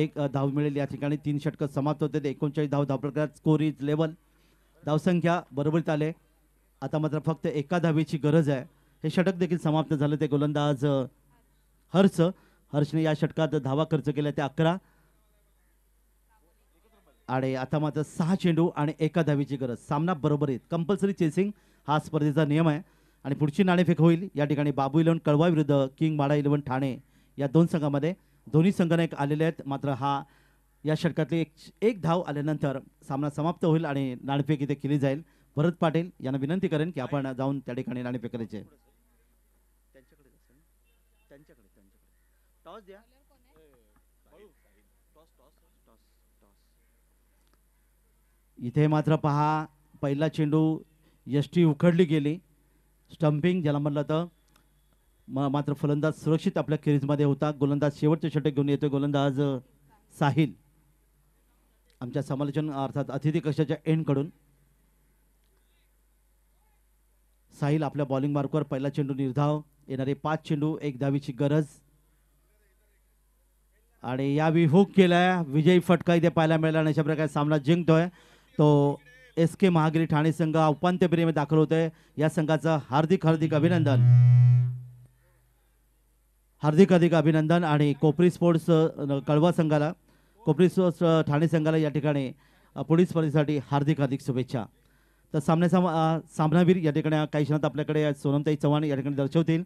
एक धाव मिळेल या ठिकाणी तीन षटक समाप्त होते एकोणचाळीस धाव धावप्रकारात स्कोर इज लेवल धावसंख्या बरोबरीत आले आता मात्र फक्त एका धावीची गरज आहे हे षटक देखील समाप्त झालं ते गोलंदाज हर्ष हर्षने या षटकात धावा खर्च केल्या त्या अकरा आणि आता मात्र सहा चेंडू आणि एका धावीची गरज सामना बरोबर येत कंपल्सरी चेसिंग हा स्पर्धेचा नियम आहे आणि पुढची नाणेफेक होईल या ठिकाणी बाबू इलेवन कळवा विरुद्ध किंग माडा इलेवन ठाणे या दोन संघामध्ये दोन्ही एक आलेले आहेत मात्र हा या षटकातली एक एक धाव आल्यानंतर सामना समाप्त होईल आणि नाणेफेक इथे केली जाईल भरत पाटील यांना विनंती करेन की आपण जाऊन त्या ठिकाणी नाणेफेक करायचे टॉस इथे मात्र पहा पहिला चेंडू यष्टी उखडली गेली स्टंपिंग ज्याला म्हटलं तर मात्र फलंदाज सुरक्षित आपल्या खेरीजमध्ये होता गोलंदाज शेवटचे षटक घेऊन येतो गोलंदाज साहिल आमच्या समालोचन अर्थात अतिथी कक्षाच्या एंडकडून साहिल आपल्या बॉलिंग मार्कवर पहिला चेंडू निर्धाव येणारे पाच चेंडू एक दहावीची गरज आणि यावेळी हुक केलाय विजयी फटका इथे पाहायला मिळाला आणि अशा प्रकारे सामना जिंकतोय तो एस के महागिरी ठाणे संघ उपांत्य दाखल होतोय या संघाचं हार्दिक हार्दिक अभिनंदन हार्दिक हार्दिक अभिनंदन आणि कोपरी स्पोर्ट्स कळवा संघाला कोपरी स्पोर्ट्स ठाणे संघाला या ठिकाणी पुढील स्पर्धेसाठी हार्दिक हार्दिक शुभेच्छा तर सामन्याचा सामनावीर या ठिकाणी काही क्षणात आपल्याकडे सोनमताई चव्हाण या ठिकाणी दर्शवतील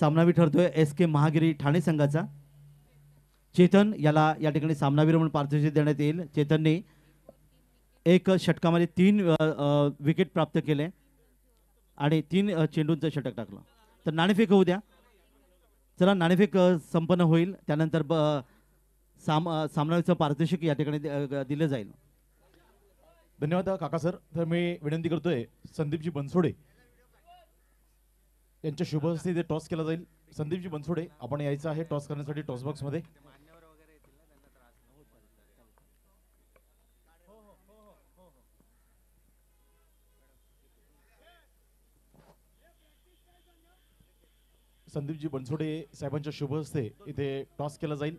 सामनावीर ठरतोय एस के महागिरी ठाणे संघाचा चेतन याला या ठिकाणी सामनावीर म्हणून पारितोषिक देण्यात येईल चेतनने एक षटकामध्ये तीन विकेट प्राप्त केले आणि तीन चेंडूंचं षटक टाकलं तर नाणेफेक होऊ द्या चला नाणेफेक संपन्न होईल त्यानंतर ब साम सामनावीरचं पारितोषिक या ठिकाणी दिलं जाईल धन्यवाद काका सर तर मी विनंती करतोय संदीपजी बनसोडे यांच्या शुभ टॉस केला जाईल संदीपजी बनसोडे आपण यायचं आहे टॉस करण्यासाठी टॉस बॉक्समध्ये संदीपजी बनसोडे साहेबांच्या शुभ हस्ते इथे टॉस केला जाईल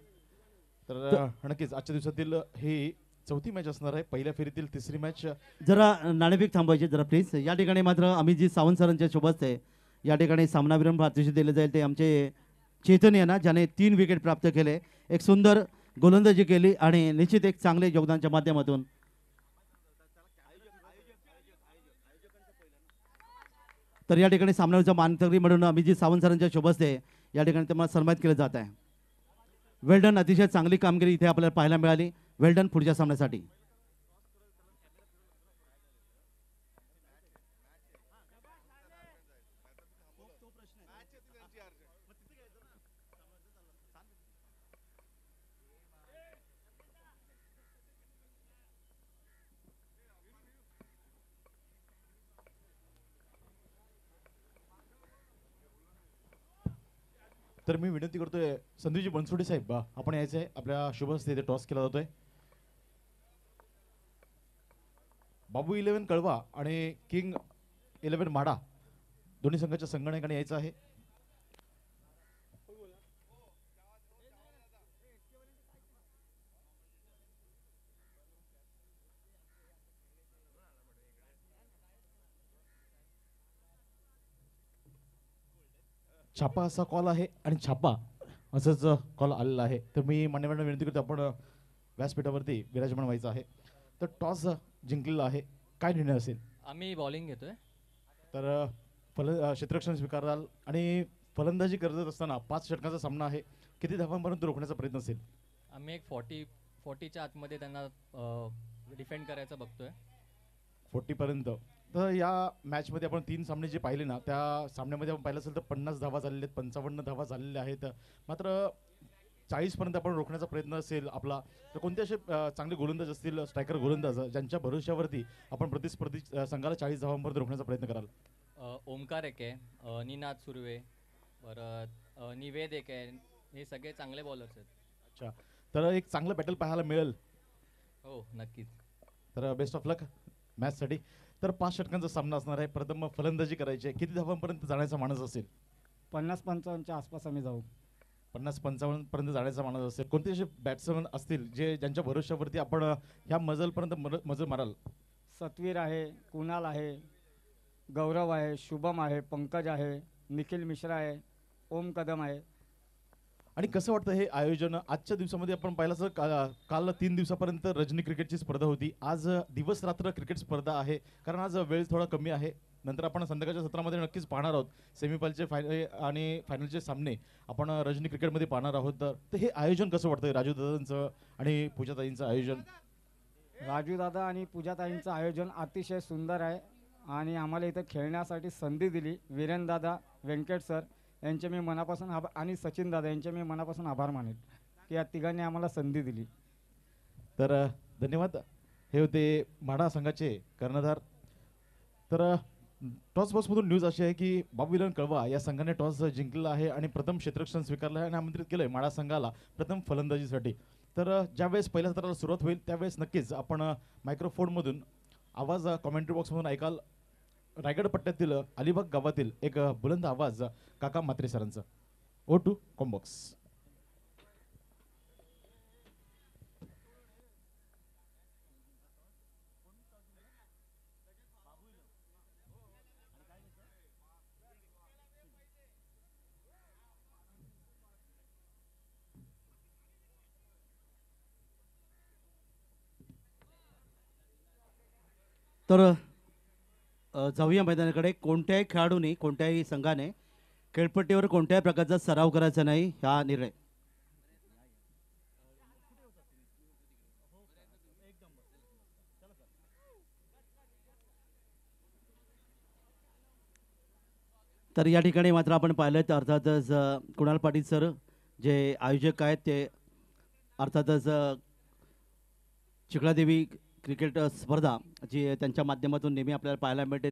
तर नक्कीच आजच्या दिवसातील ही चौथी मॅच असणार आहे पहिल्या फेरीतील तिसरी मॅच जरा नाणेफेक थांबायची जरा प्लीज या ठिकाणी मात्र आम्ही जी सावंत सरांच्या शुभ हस्ते या ठिकाणी सामना विरम भारतीशी दिले जाईल ते आमचे चेतन यांना ज्याने तीन विकेट प्राप्त केले एक सुंदर गोलंदाजी केली आणि निश्चित एक चांगले योगदानच्या माध्यमातून तर या ठिकाणी सामन्याचा मानकरी म्हणून अभिजित सावंत सरांच्या शुभस्ते या ठिकाणी तुम्हाला सन्मानित केलं जात आहे वेल्डन अतिशय चांगली कामगिरी इथे आपल्याला पाहायला मिळाली वेल्डन पुढच्या सामन्यासाठी तर मी विनंती करतोय संदीपजी बनसोडे साहेब बा आपण यायचंय आहे आपल्या शुभहस्ते इथे टॉस केला जातोय बाबू इलेव्हन कळवा आणि किंग इलेव्हन माडा दोन्ही संघाच्या संगणकाने यायचं आहे छापा असा कॉल आहे आणि छापा असंच कॉल आलेला आहे तर मी मान्यवरांना विनंती करतो आपण व्यासपीठावरती विराजमान व्हायचं आहे तर टॉस जिंकलेला आहे काय निर्णय असेल आम्ही बॉलिंग घेतोय तर फल क्षेत्रक्षण स्वीकाराल आणि फलंदाजी करत असताना पाच षटकांचा सामना आहे किती धावांपर्यंत रोखण्याचा प्रयत्न असेल आम्ही एक फॉर्टी फोर्टीच्या आतमध्ये त्यांना डिफेंड करायचं बघतोय फोर्टीपर्यंत तर या मॅचमध्ये आपण तीन सामने जे पाहिले ना त्या सामन्यामध्ये आपण पाहिलं असेल तर पन्नास धावा झालेले आहेत पंचावन्न धावा झालेल्या आहेत मात्र चाळीसपर्यंत आपण रोखण्याचा प्रयत्न असेल आपला तर कोणते असे चांगले गोलंदाज असतील स्ट्रायकर गोलंदाज ज्यांच्या भरोश्यावरती आपण प्रतिस्पर्धी संघाला चाळीस धावांपर्यंत रोखण्याचा प्रयत्न कराल ओमकार एक आहे निनाद सुर्वे परत निवेद एक आहे हे सगळे चांगले बॉलर्स आहेत अच्छा तर एक चांगलं बॅटल पाहायला मिळेल हो नक्कीच तर बेस्ट ऑफ लक मॅचसाठी तर पाच षटकांचा सामना असणार आहे प्रथम फलंदाजी करायची आहे किती धावांपर्यंत जाण्याचा माणूस असेल पन्नास पंचावन्नच्या आसपास आम्ही जाऊ पन्नास पंचावन्नपर्यंत जाण्याचा माणूस असेल कोणते असे बॅट्समन असतील जे ज्यांच्या भरोश्यावरती आपण ह्या मजलपर्यंत मर मजल माराल सत्वीर आहे कुणाल आहे गौरव आहे शुभम आहे पंकज आहे निखिल मिश्रा आहे ओम कदम आहे आणि कसं वाटतं हे आयोजन आजच्या दिवसामध्ये आपण पाहिलं असं काल तीन दिवसापर्यंत रजनी क्रिकेटची स्पर्धा होती आज दिवस रात्र क्रिकेट स्पर्धा आहे कारण आज वेळ थोडा कमी आहे नंतर आपण संध्याकाळच्या सत्रामध्ये नक्कीच पाहणार आहोत सेमीफायनलचे फायनल आणि फायनलचे सामने आपण रजनी क्रिकेटमध्ये पाहणार आहोत तर हे आयोजन कसं वाटतं राजू दादांचं आणि पूजाताईंचं आयोजन राजू दादा आणि पूजाताईंचं आयोजन अतिशय सुंदर आहे आणि आम्हाला इथं खेळण्यासाठी संधी दिली दादा व्यंकट सर यांचे मी मनापासून आभार आणि सचिन दादा यांचे मी मनापासून आभार मानेन की या तिघांनी आम्हाला संधी दिली तर धन्यवाद हे होते म्हाडा संघाचे कर्णधार तर टॉस बॉसमधून न्यूज अशी आहे की बाबू विलन कळवा या संघाने टॉस जिंकलेला आहे आणि प्रथम क्षेत्रक्षण स्वीकारलं आहे आणि आमंत्रित केलं आहे माडा संघाला प्रथम फलंदाजीसाठी तर ज्यावेळेस पहिल्या सत्राला सुरुवात होईल त्यावेळेस नक्कीच आपण मायक्रोफोनमधून आवाज कॉमेंट्री बॉक्समधून ऐकाल रायगड पट्ट्यातील अलिबाग गावातील एक बुलंद आवाज काका मात्रे सरांचा ओ टू कॉम्बॉक्स तर जाऊ जाऊया मैदानाकडे कोणत्याही खेळाडूंनी कोणत्याही संघाने खेळपट्टीवर कोणत्याही प्रकारचा सराव करायचा नाही हा निर्णय तर या ठिकाणी मात्र आपण पाहिलं तर अर्थातच कुणाल पाटील सर जे आयोजक आहेत ते अर्थातच चिखलादेवी क्रिकेट स्पर्धा जी त्यांच्या माध्यमातून नेहमी आपल्याला पाहायला मिळते